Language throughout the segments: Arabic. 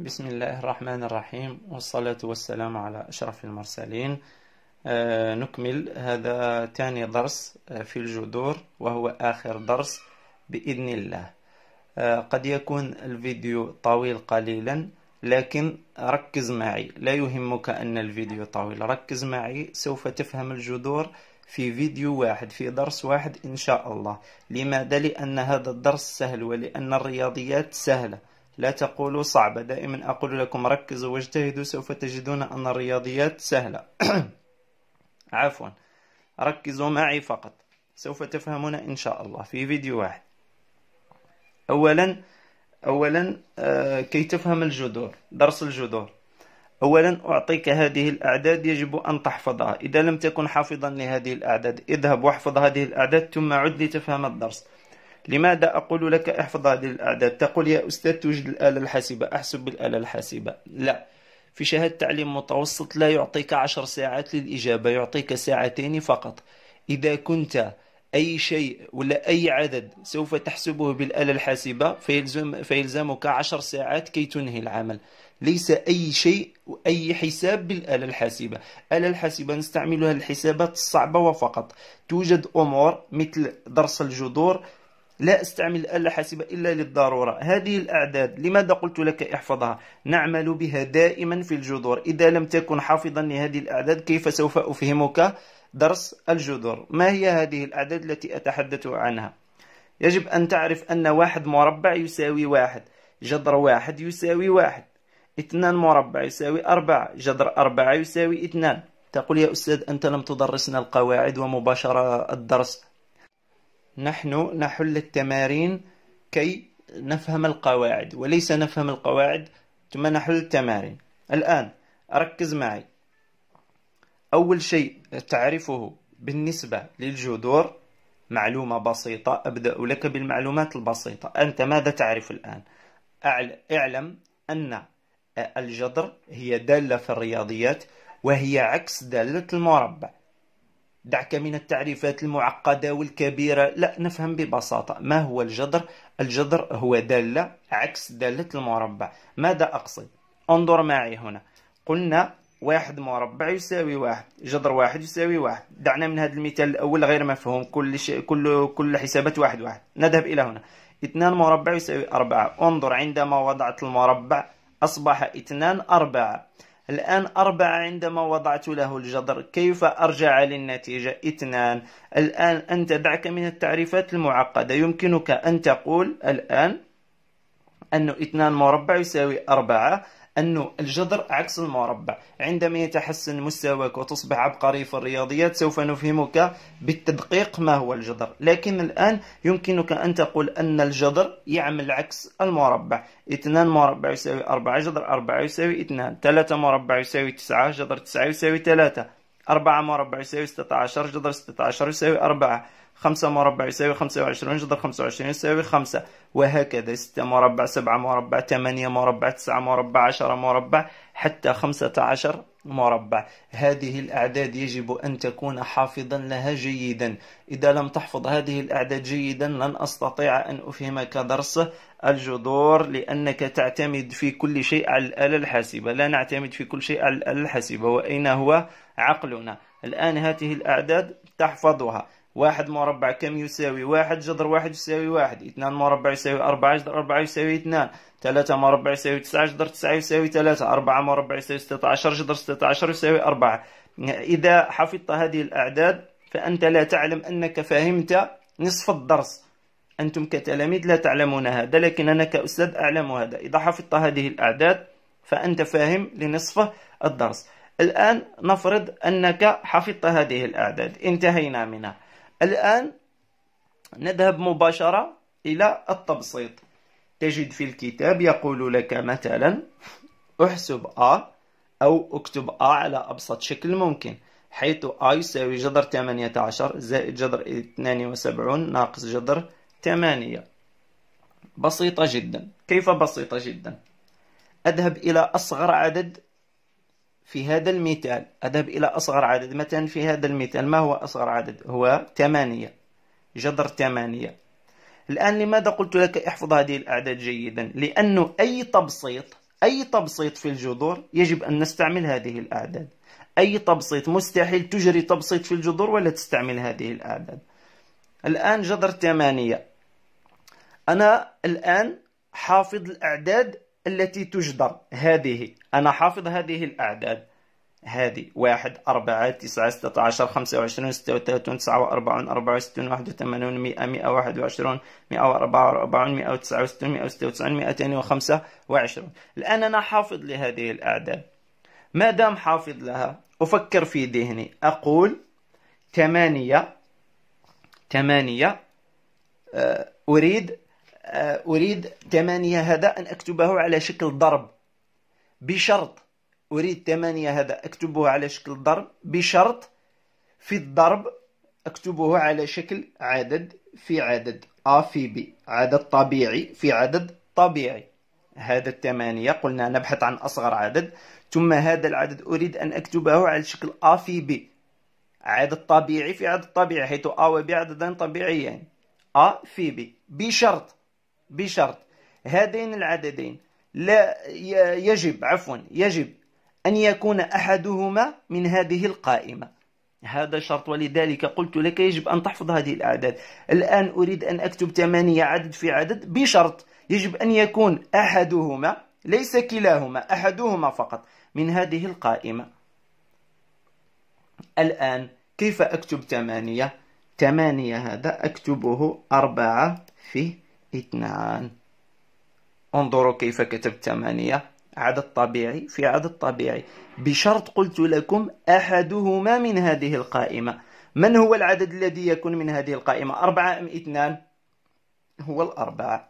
بسم الله الرحمن الرحيم والصلاة والسلام على أشرف المرسلين نكمل هذا ثاني درس في الجذور وهو آخر درس بإذن الله قد يكون الفيديو طويل قليلا لكن ركز معي لا يهمك أن الفيديو طويل ركز معي سوف تفهم الجذور في فيديو واحد في درس واحد إن شاء الله لماذا؟ لأن هذا الدرس سهل ولأن الرياضيات سهلة لا تقولوا صعبة دائما أقول لكم ركزوا واجتهدوا سوف تجدون أن الرياضيات سهلة عفوا ركزوا معي فقط سوف تفهمون إن شاء الله في فيديو واحد أولا أولا آه، كي تفهم الجذور درس الجذور أولا أعطيك هذه الأعداد يجب أن تحفظها إذا لم تكن حافظا لهذه الأعداد اذهب واحفظ هذه الأعداد ثم عد لتفهم الدرس لماذا أقول لك احفظ هذه الأعداد تقول يا أستاذ توجد الآلة الحاسبة أحسب بالآلة الحاسبة لا في شهادة تعليم متوسط لا يعطيك عشر ساعات للإجابة يعطيك ساعتين فقط إذا كنت أي شيء ولا أي عدد سوف تحسبه بالآلة الحاسبة فيلزم فيلزمك عشر ساعات كي تنهي العمل ليس أي شيء أي حساب بالآلة الحاسبة الآلة الحاسبة نستعملها الحسابات الصعبة وفقط توجد أمور مثل درس الجذور لا أستعمل الآلة الحاسبة إلا للضرورة هذه الأعداد لماذا قلت لك احفظها نعمل بها دائما في الجذور إذا لم تكن حافظا لهذه الأعداد كيف سوف أفهمك درس الجذور ما هي هذه الأعداد التي أتحدث عنها يجب أن تعرف أن واحد مربع يساوي واحد جذر واحد يساوي واحد اثنان مربع يساوي أربعة جذر أربعة يساوي اثنان تقول يا أستاذ أنت لم تدرسنا القواعد ومباشرة الدرس نحن نحل التمارين كي نفهم القواعد وليس نفهم القواعد ثم نحل التمارين الآن ركز معي أول شيء تعرفه بالنسبة للجذور معلومة بسيطة أبدأ لك بالمعلومات البسيطة أنت ماذا تعرف الآن؟ اعلم أن الجذر هي دالة في الرياضيات وهي عكس دالة المربع دعك من التعريفات المعقدة والكبيرة لا نفهم ببساطة ما هو الجذر الجذر هو دالة عكس دالة المربع ماذا أقصد انظر معي هنا قلنا واحد مربع يساوي واحد جذر واحد يساوي واحد دعنا من هذا المثال الأول غير مفهوم كل شيء كل كل حسابات واحد واحد نذهب إلى هنا اثنان مربع يساوي أربعة انظر عندما وضعت المربع أصبح اثنان أربعة الآن أربعة عندما وضعت له الجذر كيف أرجع للنتيجة اثنان الآن أنت دعك من التعريفات المعقدة يمكنك أن تقول الآن أن اثنان مربع يساوي أربعة أنه الجذر عكس المربع عندما يتحسن مستواك وتصبح عبقري في الرياضيات سوف نفهمك بالتدقيق ما هو الجذر لكن الآن يمكنك أن تقول أن الجذر يعمل عكس المربع 2 مربع يساوي 4 جذر 4 يساوي 2 3 مربع يساوي 9 جذر 9 يساوي 3 4 مربع يساوي 16 جذر 16 يساوي 4 5 مربع يساوي 25 جذر 25 يساوي 5 وهكذا ستة مربع سبعة مربع ثمانية مربع تسعة مربع عشرة مربع حتى خمسة عشر مربع هذه الأعداد يجب أن تكون حافظا لها جيدا إذا لم تحفظ هذه الأعداد جيدا لن أستطيع أن أفهمك درس الجذور لأنك تعتمد في كل شيء على الآلة الحاسبة لا نعتمد في كل شيء على الآلة الحاسبة وأين هو عقلنا الآن هذه الأعداد تحفظها واحد مربع كم يساوي واحد جذر واحد يساوي واحد اثنان مربع يساوي أربعة جذر أربعة يساوي اثنان ثلاثة مربع يساوي تسعة جذر تسعة يساوي ثلاثة أربعة مربع يساوي ستة عشر جذر ستة عشر يساوي أربعة إذا حفظت هذه الأعداد فأنت لا تعلم أنك فهمت نصف الدرس أنتم كتلاميذ لا تعلمون هذا لكن أنا كأستاذ أعلم هذا إذا حفظت هذه الأعداد فأنت فاهم لنصف الدرس الآن نفرض أنك حفظت هذه الأعداد انتهينا منها الآن نذهب مباشرة إلى التبسيط تجد في الكتاب يقول لك مثلا احسب A أو اكتب A على أبسط شكل ممكن حيث A يساوي جذر 18 زائد جذر 72 ناقص جذر 8 بسيطة جدا كيف بسيطة جدا؟ أذهب إلى أصغر عدد في هذا المثال أذهب إلى أصغر عدد مثلا في هذا المثال ما هو أصغر عدد هو 8 جذر 8 الآن لماذا قلت لك احفظ هذه الأعداد جيدا لأنه أي تبسيط أي تبسيط في الجذور يجب أن نستعمل هذه الأعداد أي تبسيط مستحيل تجري تبسيط في الجذور ولا تستعمل هذه الأعداد الآن جذر 8 أنا الآن حافظ الأعداد التي تجدر هذه أنا حافظ هذه الأعداد هذه واحد أربعة تسعة ستة عشر خمسة وعشرون ستة وثلاثون تسعة وأربعون أربعة وستون واحد وثمانون مئة مئة واحد وعشرون مئة وأربعة وأربعون مئة وتسعة وستون مئة وستة وتسعون مئتين وخمسة وعشرون الآن أنا حافظ لهذه الأعداد ما دام حافظ لها أفكر في ذهني أقول ثمانية ثمانية آه، أريد آه، أريد ثمانية هذا أن أكتبه على شكل ضرب بشرط أريد ثمانية هذا أكتبه على شكل ضرب بشرط في الضرب أكتبه على شكل عدد في عدد A في B عدد طبيعي في عدد طبيعي هذا الثمانية قلنا نبحث عن أصغر عدد ثم هذا العدد أريد أن أكتبه على شكل A في B عدد طبيعي في عدد طبيعي حيث A و B عددان طبيعيان A في B بشرط بشرط هذين العددين لا يجب عفوا يجب أن يكون أحدهما من هذه القائمة هذا شرط ولذلك قلت لك يجب أن تحفظ هذه الأعداد الآن أريد أن أكتب ثمانية عدد في عدد بشرط يجب أن يكون أحدهما ليس كلاهما أحدهما فقط من هذه القائمة الآن كيف أكتب ثمانية ثمانية هذا أكتبه أربعة في اثنان انظروا كيف كتبت ثمانية عدد طبيعي في عدد طبيعي بشرط قلت لكم أحدهما من هذه القائمة من هو العدد الذي يكون من هذه القائمة أربعة أم اثنان هو الأربعة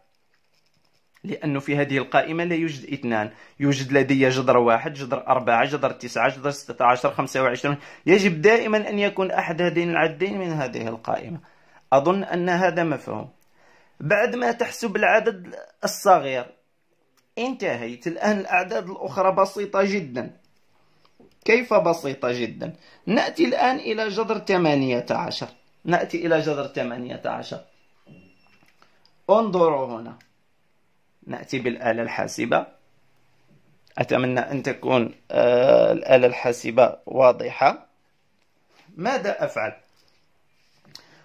لأنه في هذه القائمة لا يوجد اثنان يوجد لدي جذر واحد جذر أربعة جذر تسعة جذر ستة عشر خمسة وعشرون يجب دائما أن يكون أحد هذين العددين من هذه القائمة أظن أن هذا مفهوم بعد ما تحسب العدد الصغير انتهيت الآن الأعداد الأخرى بسيطة جدا كيف بسيطة جدا نأتي الآن إلى جذر 18 نأتي إلى جذر 18 انظروا هنا نأتي بالآلة الحاسبة أتمنى أن تكون آه، الآلة الحاسبة واضحة ماذا أفعل؟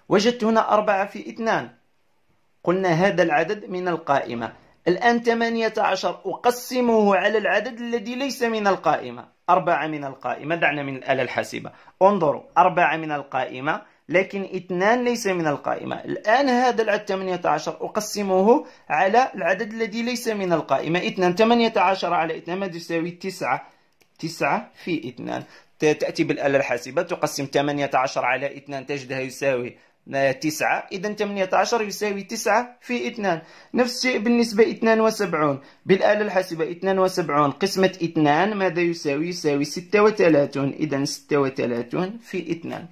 وجدت هنا أربعة في اثنان قلنا هذا العدد من القائمة الآن 18 أقسمه على العدد الذي ليس من القائمة أربعة من القائمة دعنا من الآلة الحاسبة انظروا أربعة من القائمة لكن اثنان ليس من القائمة الآن هذا العدد 18 أقسمه على العدد الذي ليس من القائمة اثنان 18 على اثنان ماذا يساوي 9 9 في اثنان تأتي بالآلة الحاسبة تقسم 18 على اثنان تجدها يساوي تسعة إذا 18 يساوي تسعة في اثنان نفس الشيء بالنسبة 72 بالآلة الحاسبة 72 قسمة اثنان ماذا يساوي يساوي 36 إذا 36 في اثنان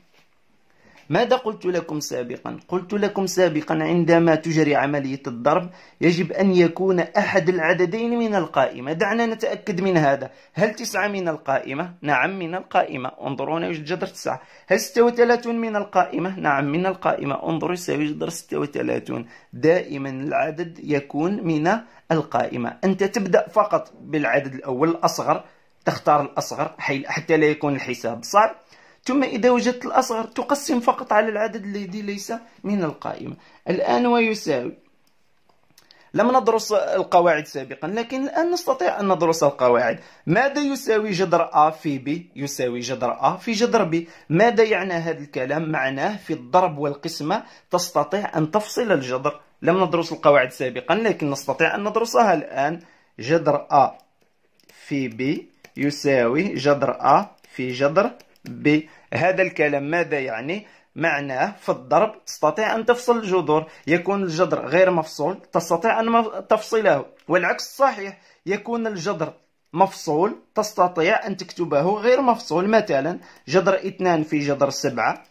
ماذا قلت لكم سابقا قلت لكم سابقا عندما تجري عملية الضرب يجب أن يكون أحد العددين من القائمة دعنا نتأكد من هذا هل تسعة من القائمة؟ نعم من القائمة انظروا هنا يوجد جذر تسعة هل ستة وثلاثون من القائمة؟ نعم من القائمة انظروا يساوي جذر ستة وثلاثون دائما العدد يكون من القائمة أنت تبدأ فقط بالعدد الأول الأصغر تختار الأصغر حتى لا يكون الحساب صعب ثم إذا وجدت الأصغر تقسم فقط على العدد الذي ليس من القائمة الآن ويساوي لم ندرس القواعد سابقا لكن الآن نستطيع أن ندرس القواعد ماذا يساوي جذر A في B يساوي جذر A في جذر B ماذا يعني هذا الكلام معناه في الضرب والقسمة تستطيع أن تفصل الجذر لم ندرس القواعد سابقا لكن نستطيع أن ندرسها الآن جذر A في B يساوي جذر A في جذر بهذا الكلام ماذا يعني معناه في الضرب تستطيع أن تفصل الجذور يكون الجذر غير مفصول تستطيع أن تفصله والعكس صحيح يكون الجذر مفصول تستطيع أن تكتبه غير مفصول مثلا جذر اثنان في جذر سبعة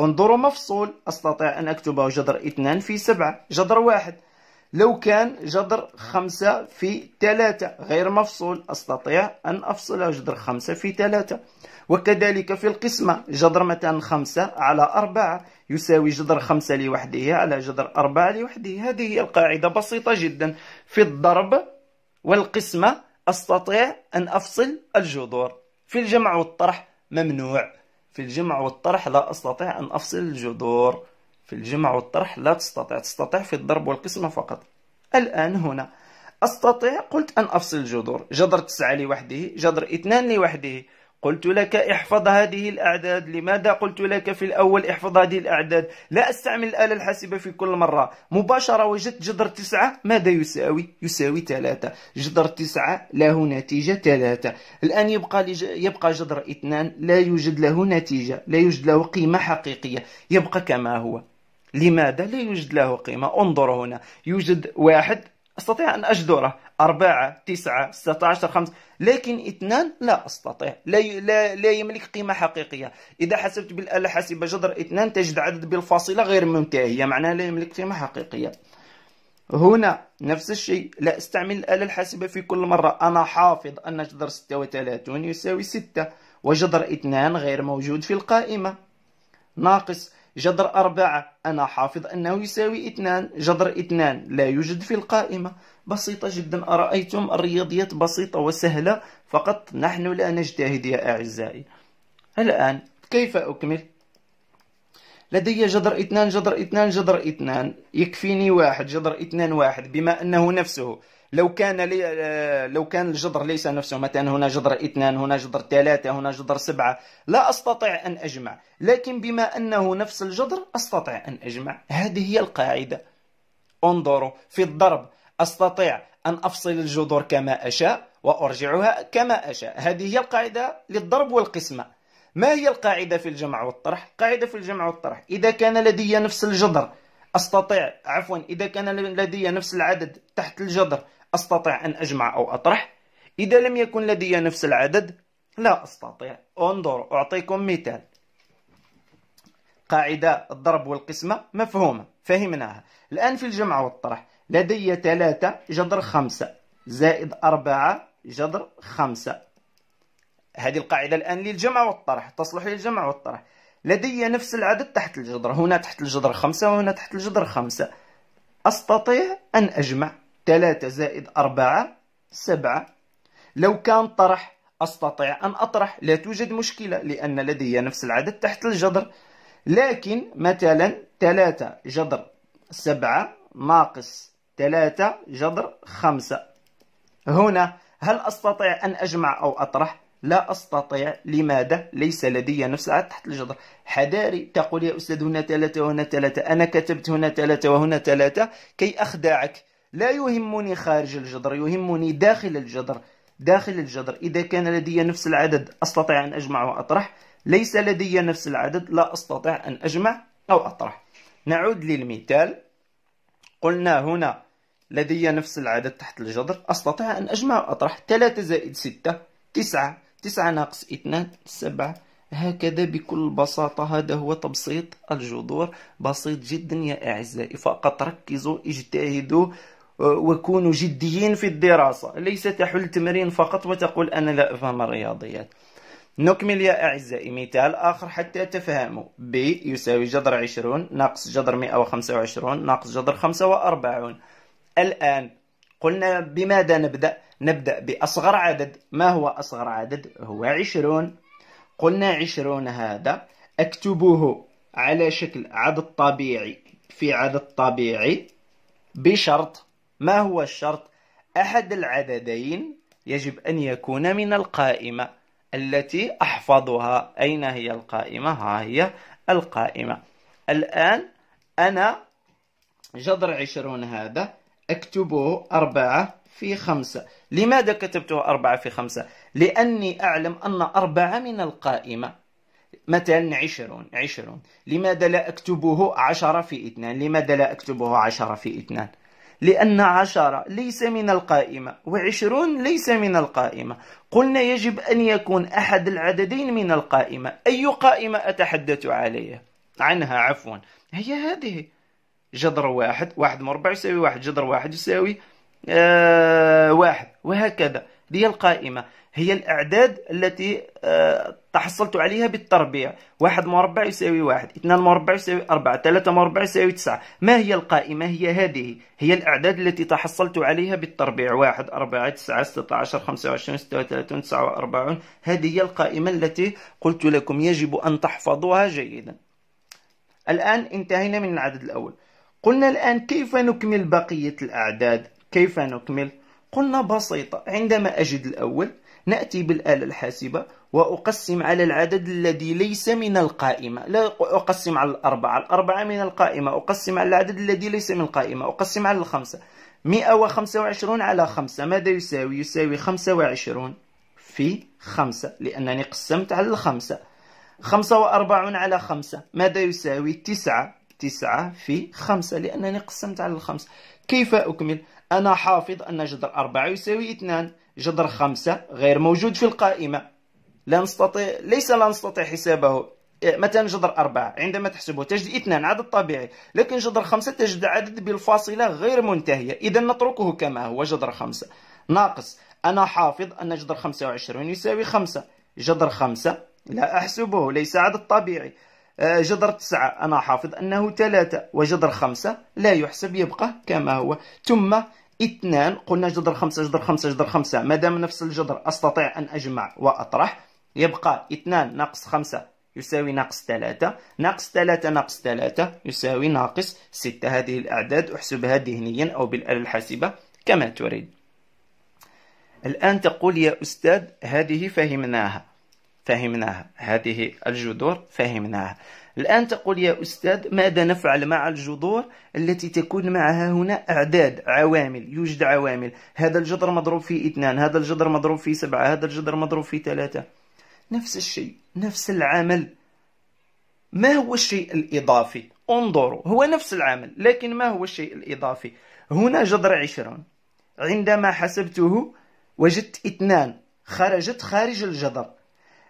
انظروا مفصول أستطيع أن أكتبه جذر اثنان في سبعة جذر واحد لو كان جذر خمسة في ثلاثة غير مفصول أستطيع أن أفصله جذر خمسة في ثلاثة وكذلك في القسمة جذر مثلا خمسة على أربعة يساوي جذر خمسة لوحده على جذر أربعة لوحده هذه هي القاعدة بسيطة جدا في الضرب والقسمة أستطيع أن أفصل الجذور في الجمع والطرح ممنوع في الجمع والطرح لا أستطيع أن أفصل الجذور في الجمع والطرح لا تستطيع تستطيع في الضرب والقسمة فقط الآن هنا أستطيع قلت أن أفصل الجذور جذر تسعة لوحده جذر اثنان لوحده قلت لك احفظ هذه الأعداد لماذا قلت لك في الأول احفظ هذه الأعداد لا أستعمل الآلة الحاسبة في كل مرة مباشرة وجدت جذر تسعة ماذا يساوي يساوي ثلاثة جذر تسعة له نتيجة ثلاثة الآن يبقى, لج... يبقى جذر اثنان لا يوجد له نتيجة لا يوجد له قيمة حقيقية يبقى كما هو لماذا لا يوجد له قيمة انظر هنا يوجد واحد استطيع ان اجذره أربعة تسعة 16 خمس لكن اثنان لا استطيع لا لا, لا يملك قيمه حقيقيه اذا حسبت بالاله حاسبه جذر اثنان تجد عدد بالفاصله غير منتهيه معناها لا يملك قيمه حقيقيه هنا نفس الشيء لا استعمل الآلة الحاسبة في كل مرة أنا حافظ أن جذر 36 يساوي 6 وجذر 2 غير موجود في القائمة ناقص جذر أربعة أنا حافظ أنه يساوي اثنان جذر اثنان لا يوجد في القائمة بسيطة جدا أرأيتم الرياضيات بسيطة وسهلة فقط نحن لا نجتهد يا أعزائي الآن كيف أكمل؟ لدي جذر اثنان جذر اثنان جذر اثنان يكفيني واحد جذر اثنان واحد بما أنه نفسه لو كان آه، لو كان الجذر ليس نفسه مثلا هنا جذر اثنان هنا جذر ثلاثة هنا جذر سبعة لا أستطيع أن أجمع لكن بما أنه نفس الجذر أستطيع أن أجمع هذه هي القاعدة انظروا في الضرب أستطيع أن أفصل الجذور كما أشاء وأرجعها كما أشاء هذه هي القاعدة للضرب والقسمة ما هي القاعدة في الجمع والطرح؟ قاعدة في الجمع والطرح إذا كان لدي نفس الجذر أستطيع عفوا إذا كان لدي نفس العدد تحت الجذر أستطيع أن أجمع أو أطرح إذا لم يكن لدي نفس العدد لا أستطيع انظر أعطيكم مثال قاعدة الضرب والقسمة مفهومة فهمناها الآن في الجمع والطرح لدي ثلاثة جذر خمسة زائد أربعة جذر خمسة هذه القاعدة الآن للجمع والطرح تصلح للجمع والطرح لدي نفس العدد تحت الجذر هنا تحت الجذر خمسة وهنا تحت الجذر خمسة أستطيع أن أجمع 3 زائد 4 7 لو كان طرح أستطيع أن أطرح لا توجد مشكلة لأن لدي نفس العدد تحت الجذر لكن مثلا 3 جذر 7 ناقص 3 جذر 5 هنا هل أستطيع أن أجمع أو أطرح؟ لا أستطيع لماذا؟ ليس لدي نفس العدد تحت الجذر حذاري تقول يا أستاذ هنا 3 وهنا 3 أنا كتبت هنا 3 وهنا 3 كي أخدعك لا يهمني خارج الجدر يهمني داخل الجدر داخل الجدر إذا كان لدي نفس العدد أستطيع أن أجمع وأطرح ليس لدي نفس العدد لا أستطيع أن أجمع أو أطرح نعود للمثال قلنا هنا لدي نفس العدد تحت الجدر أستطيع أن أجمع وأطرح 3 زائد 6 9 9 ناقص 2 7 هكذا بكل بساطة هذا هو تبسيط الجذور بسيط جدا يا أعزائي فقط ركزوا اجتهدوا وكونوا جديين في الدراسة ليس تحل تمرين فقط وتقول أنا لا أفهم الرياضيات نكمل يا أعزائي مثال آخر حتى تفهموا ب يساوي جذر 20 ناقص جذر 125 ناقص جذر 45 الآن قلنا بماذا نبدأ؟ نبدأ بأصغر عدد ما هو أصغر عدد؟ هو 20 قلنا 20 هذا أكتبه على شكل عدد طبيعي في عدد طبيعي بشرط ما هو الشرط أحد العددين يجب أن يكون من القائمة التي أحفظها أين هي القائمة ها هي القائمة الآن أنا جذر عشرون هذا أكتبه أربعة في خمسة لماذا كتبته أربعة في خمسة لأني أعلم أن أربعة من القائمة مثلا عشرون عشرون لماذا لا أكتبه عشرة في اثنان لماذا لا أكتبه عشرة في اثنان لأن عشرة ليس من القائمة وعشرون ليس من القائمة قلنا يجب أن يكون أحد العددين من القائمة أي قائمة أتحدث عليها عنها عفوا هي هذه جذر واحد واحد مربع يساوي واحد جذر واحد يساوي آه واحد وهكذا هي القائمة هي الأعداد التي آه، تحصلت عليها بالتربيع واحد مربع يساوي واحد اثنان مربع يساوي أربعة ثلاثة مربع يساوي تسعة ما هي القائمة هي هذه هي الأعداد التي تحصلت عليها بالتربيع واحد أربعة تسعة ستة عشر خمسة وعشرون ستة وثلاثون تسعة وأربعون هذه هي القائمة التي قلت لكم يجب أن تحفظوها جيدا الآن انتهينا من العدد الأول قلنا الآن كيف نكمل بقية الأعداد كيف نكمل قلنا بسيطة عندما أجد الأول نأتي بالآلة الحاسبة وأقسم على العدد الذي ليس من القائمة لا أقسم على الأربعة الأربعة من القائمة أقسم على العدد الذي ليس من القائمة أقسم على الخمسة 125 على 5 ماذا يساوي؟ يساوي 25 في 5 لأنني قسمت على الخمسة 45 على 5 ماذا يساوي؟ 9 9 في 5 لأنني قسمت على الخمسة كيف أكمل؟ أنا حافظ أن جذر أربعة يساوي اثنان جذر خمسة غير موجود في القائمة لا نستطيع ليس لا نستطيع حسابه إيه، مثلا جذر أربعة عندما تحسبه تجد اثنان عدد طبيعي لكن جذر خمسة تجد عدد بالفاصلة غير منتهية إذا نتركه كما هو جذر خمسة ناقص أنا حافظ أن جذر خمسة وعشرون يساوي خمسة جذر خمسة لا أحسبه ليس عدد طبيعي آه، جذر تسعة أنا حافظ أنه ثلاثة وجذر خمسة لا يحسب يبقى كما هو ثم اثنان قلنا جذر خمسة جذر خمسة جذر خمسة ما دام نفس الجذر أستطيع أن أجمع وأطرح يبقى اثنان ناقص خمسة يساوي ناقص ثلاثة ناقص ثلاثة ناقص ثلاثة يساوي ناقص ستة هذه الأعداد أحسبها ذهنيا أو بالآلة الحاسبة كما تريد الآن تقول يا أستاذ هذه فهمناها فهمناها هذه الجذور فهمناها الآن تقول يا أستاذ ماذا نفعل مع الجذور التي تكون معها هنا أعداد عوامل يوجد عوامل هذا الجذر مضروب في اثنان هذا الجذر مضروب في سبعة هذا الجذر مضروب في ثلاثة نفس الشيء نفس العمل ما هو الشيء الإضافي انظروا هو نفس العمل لكن ما هو الشيء الإضافي هنا جذر عشرون عندما حسبته وجدت اثنان خرجت خارج الجذر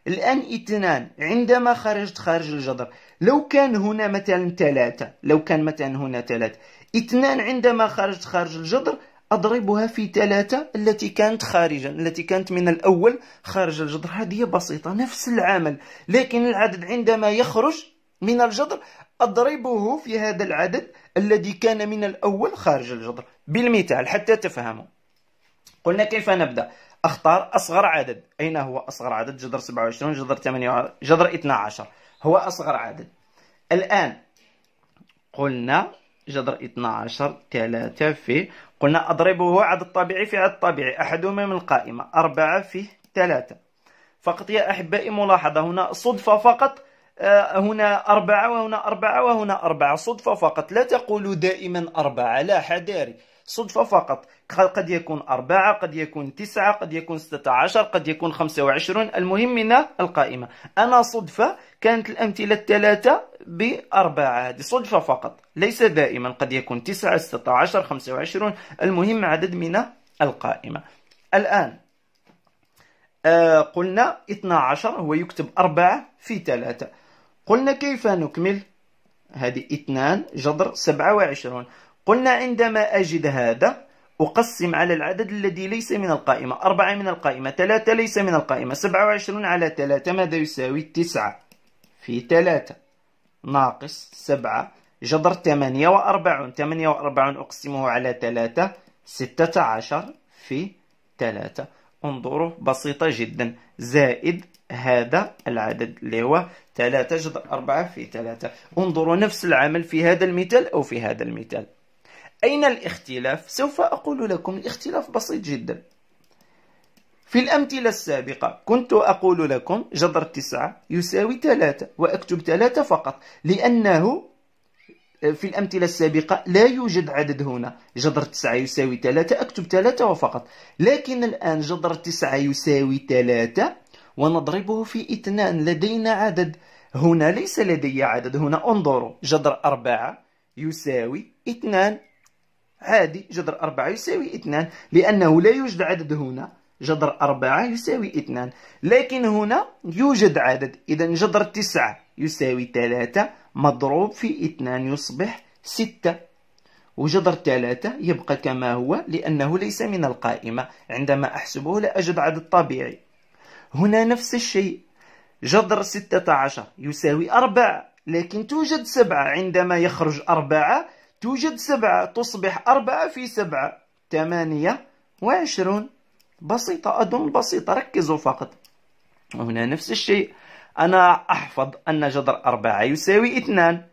الآن اثنان عندما خرجت خارج الجذر لو كان هنا مثلا ثلاثة لو كان مثلا هنا ثلاثة اثنان عندما خرجت خارج الجذر أضربها في ثلاثة التي كانت خارجا التي كانت من الأول خارج الجذر هذه بسيطة نفس العمل لكن العدد عندما يخرج من الجذر أضربه في هذا العدد الذي كان من الأول خارج الجذر بالمثال حتى تفهموا قلنا كيف نبدأ أختار أصغر عدد أين هو أصغر عدد جذر 27 جذر 8 جذر 12 هو أصغر عدد الآن قلنا جذر 12 3 في قلنا أضربه عدد طبيعي في عدد طبيعي أحدهما من القائمة 4 في 3 فقط يا أحبائي ملاحظة هنا صدفة فقط آه، هنا أربعة وهنا أربعة وهنا أربعة صدفة فقط لا تقولوا دائما أربعة لا حذاري صدفة فقط قد يكون أربعة قد يكون تسعة قد يكون ستة عشر قد يكون خمسة وعشرون المهم من القائمة أنا صدفة كانت الأمثلة الثلاثة بأربعة هذه صدفة فقط ليس دائما قد يكون تسعة ستة عشر خمسة وعشرون المهم عدد من القائمة الآن آه قلنا 12 هو يكتب أربعة في 3 قلنا كيف نكمل هذه اثنان جذر سبعة وعشرون قلنا عندما أجد هذا أقسم على العدد الذي ليس من القائمة أربعة من القائمة ثلاثة ليس من القائمة سبعة وعشرون على ثلاثة ماذا يساوي تسعة في ثلاثة ناقص سبعة جذر ثمانية وأربعون ثمانية وأربعون أقسمه على ثلاثة ستة عشر في ثلاثة انظروا بسيطة جدا زائد هذا العدد اللي هو 3 جذر 4 في 3 انظروا نفس العمل في هذا المثال أو في هذا المثال أين الاختلاف؟ سوف أقول لكم الاختلاف بسيط جدا في الأمثلة السابقة كنت أقول لكم جذر 9 يساوي 3 وأكتب 3 فقط لأنه في الأمثلة السابقة لا يوجد عدد هنا جذر 9 يساوي 3 أكتب 3 وفقط لكن الآن جذر 9 يساوي 3 ونضربه في اثنان لدينا عدد هنا ليس لدي عدد هنا انظروا جذر أربعة يساوي اثنان عادي جذر أربعة يساوي اثنان لأنه لا يوجد عدد هنا جذر أربعة يساوي اثنان لكن هنا يوجد عدد إذا جذر تسعة يساوي ثلاثة مضروب في اثنان يصبح ستة وجذر ثلاثة يبقى كما هو لأنه ليس من القائمة عندما أحسبه لا أجد عدد طبيعي هنا نفس الشيء جذر ستة عشر يساوي أربعة لكن توجد سبعة عندما يخرج أربعة توجد سبعة تصبح أربعة في سبعة ثمانية وعشرون بسيطة أدن بسيطة ركزوا فقط هنا نفس الشيء أنا أحفظ أن جذر أربعة يساوي اثنان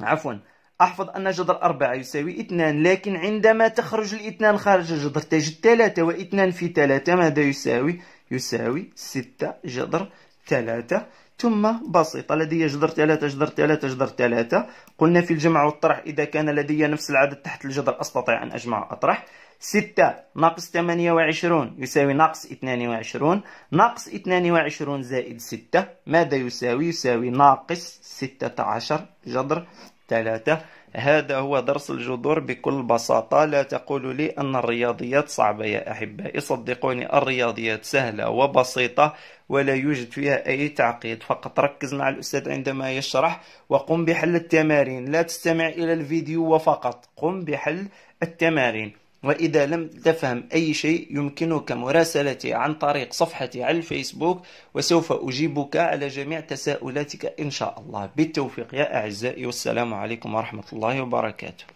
عفواً احفظ أن جذر أربعة يساوي اثنان لكن عندما تخرج الاثنان خارج الجذر تجد ثلاثة واثنان في ثلاثة ماذا يساوي؟ يساوي ستة جذر ثلاثة ثم بسيطة لدي جذر ثلاثة جذر ثلاثة جذر ثلاثة قلنا في الجمع والطرح إذا كان لدي نفس العدد تحت الجذر أستطيع أن أجمع أطرح ستة ناقص ثمانية وعشرون يساوي ناقص اثنان وعشرون ناقص اثنان وعشرون زائد ستة ماذا يساوي؟ يساوي ناقص ستة عشر جذر ثلاثة هذا هو درس الجذور بكل بساطة لا تقولوا لي أن الرياضيات صعبة يا أحبائي صدقوني الرياضيات سهلة وبسيطة ولا يوجد فيها أي تعقيد فقط ركز مع الأستاذ عندما يشرح وقم بحل التمارين لا تستمع إلى الفيديو وفقط قم بحل التمارين وإذا لم تفهم أي شيء يمكنك مراسلتي عن طريق صفحتي على الفيسبوك وسوف أجيبك على جميع تساؤلاتك إن شاء الله بالتوفيق يا أعزائي والسلام عليكم ورحمة الله وبركاته